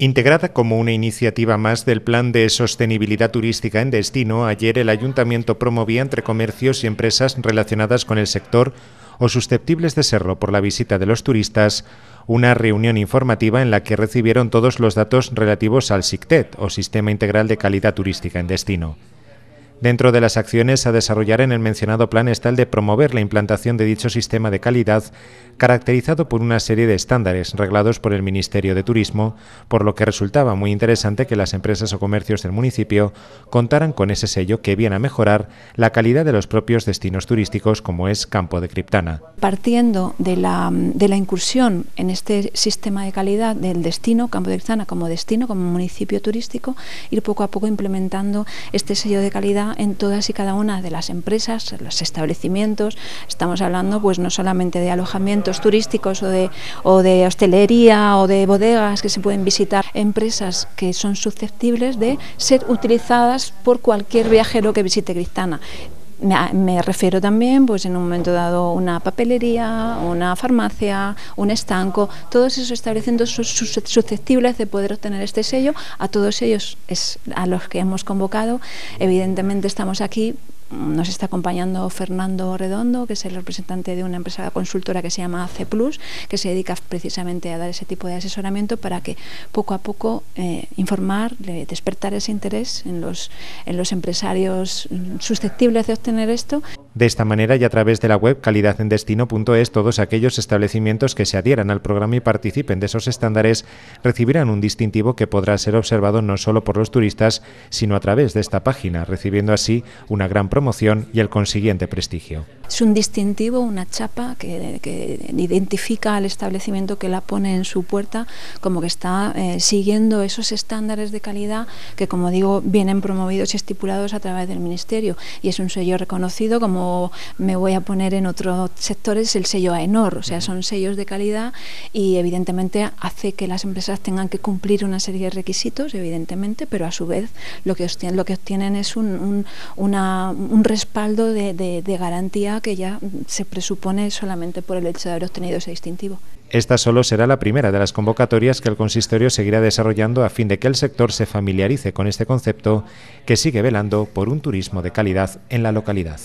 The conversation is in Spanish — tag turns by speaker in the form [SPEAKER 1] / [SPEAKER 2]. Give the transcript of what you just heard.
[SPEAKER 1] Integrada como una iniciativa más del Plan de Sostenibilidad Turística en Destino, ayer el Ayuntamiento promovía entre comercios y empresas relacionadas con el sector o susceptibles de serlo por la visita de los turistas, una reunión informativa en la que recibieron todos los datos relativos al SICTED, o Sistema Integral de Calidad Turística en Destino. Dentro de las acciones a desarrollar en el mencionado plan está el de promover la implantación de dicho sistema de calidad, caracterizado por una serie de estándares reglados por el Ministerio de Turismo, por lo que resultaba muy interesante que las empresas o comercios del municipio contaran con ese sello que viene a mejorar la calidad de los propios destinos turísticos como es Campo de Criptana.
[SPEAKER 2] Partiendo de la, incursión en este sistema de calidad del destino, Campo de Criptana como destino, como municipio turístico, ir poco a poco implementando este sello de calidad en todas y cada una de las empresas, los establecimientos, estamos hablando pues no solamente de alojamientos turísticos o de, o de hostelería o de bodegas que se pueden visitar, empresas que son susceptibles de ser utilizadas por cualquier viajero que visite Cristana me, refiero también, pues en un momento dado, una papelería, una farmacia, un estanco, todos esos establecimientos susceptibles de poder obtener este sello, a todos ellos es a los que hemos convocado. Evidentemente estamos aquí nos está acompañando Fernando Redondo, que es el representante de una empresa consultora que se llama C Plus, que se dedica precisamente a dar ese tipo de asesoramiento para que poco a poco eh, informar, despertar ese interés en los, en los empresarios susceptibles de obtener esto.
[SPEAKER 1] De esta manera y a través de la web calidadendestino.es, todos aquellos establecimientos que se adhieran al programa y participen de esos estándares recibirán un distintivo que podrá ser observado no solo por los turistas, sino a través de esta página, recibiendo así una gran promoción y el consiguiente prestigio.
[SPEAKER 2] Es un distintivo, una chapa que, identifica al establecimiento que la pone en su puerta como que está eh, siguiendo esos estándares de calidad que, como digo, vienen promovidos y estipulados a través del Ministerio. Y es un sello reconocido, como me voy a poner en otros sectores, el sello AENOR. O sea, son sellos de calidad y, evidentemente, hace que las empresas tengan que cumplir una serie de requisitos, evidentemente, pero a su vez lo que obtienen, lo que obtienen es un, una, un respaldo de, garantía que ya se presupone solamente por el hecho de haber obtenido ese distintivo.
[SPEAKER 1] Esta solo será la primera de las convocatorias que el consistorio seguirá desarrollando a fin de que el sector se familiarice con este concepto que sigue velando por un turismo de calidad en la localidad.